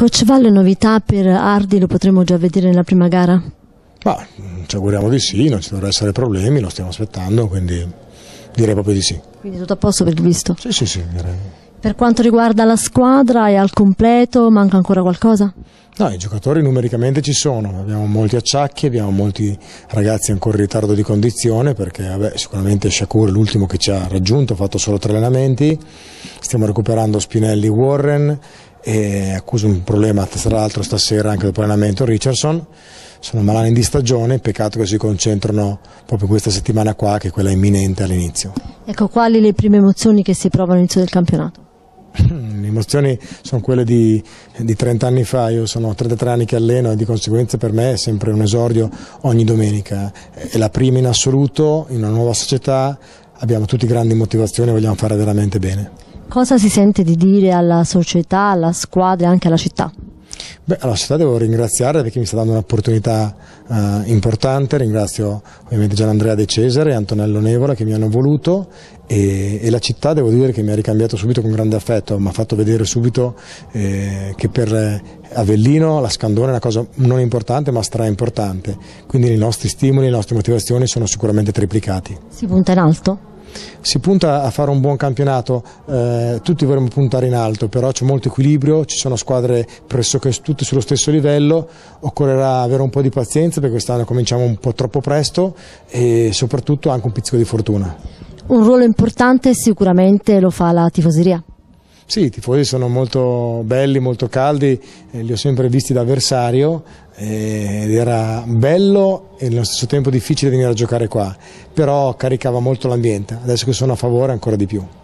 Coach Val, novità per Ardi lo potremo già vedere nella prima gara? Ma, mm, ci auguriamo di sì, non ci dovrebbero essere problemi, lo stiamo aspettando, quindi direi proprio di sì. Quindi tutto a posto per il visto? Sì, sì, sì, direi. Per quanto riguarda la squadra è al completo, manca ancora qualcosa? No, i giocatori numericamente ci sono, abbiamo molti acciacchi, abbiamo molti ragazzi ancora in ritardo di condizione perché vabbè, sicuramente Shakur è l'ultimo che ci ha raggiunto, ha fatto solo tre allenamenti, stiamo recuperando Spinelli Warren, e accuso un problema tra l'altro stasera anche dopo l'allenamento Richardson sono malanni di stagione, peccato che si concentrano proprio questa settimana qua che è quella imminente all'inizio. Ecco, quali le prime emozioni che si provano all'inizio del campionato? Le emozioni sono quelle di, di, 30 anni fa, io sono 33 anni che alleno e di conseguenza per me è sempre un esordio ogni domenica, è la prima in assoluto in una nuova società, abbiamo tutti grandi motivazioni e vogliamo fare veramente bene. Cosa si sente di dire alla società, alla squadra e anche alla città? Beh, alla città devo ringraziare perché mi sta dando un'opportunità eh, importante, ringrazio ovviamente Gianandrea De Cesare e Antonello Nevola che mi hanno voluto e, e, la città devo dire che mi ha ricambiato subito con grande affetto, mi ha fatto vedere subito eh, che per eh, Avellino la Scandone è una cosa non importante ma straimportante, quindi i nostri stimoli, le nostre motivazioni sono sicuramente triplicati. Si punta in alto? si punta a fare un buon campionato, eh, tutti vorremmo puntare in alto, però c'è molto equilibrio, ci sono squadre pressoché tutte sullo stesso livello, occorrerà avere un po' di pazienza perché quest'anno cominciamo un po' troppo presto e soprattutto anche un pizzico di fortuna. Un ruolo importante sicuramente lo fa la tifoseria. Sì, i tifosi sono molto belli, molto caldi, eh, li ho sempre visti da avversario eh, ed era bello e nello stesso tempo difficile venire a giocare qua, però caricava molto l'ambiente, adesso che sono a favore ancora di più.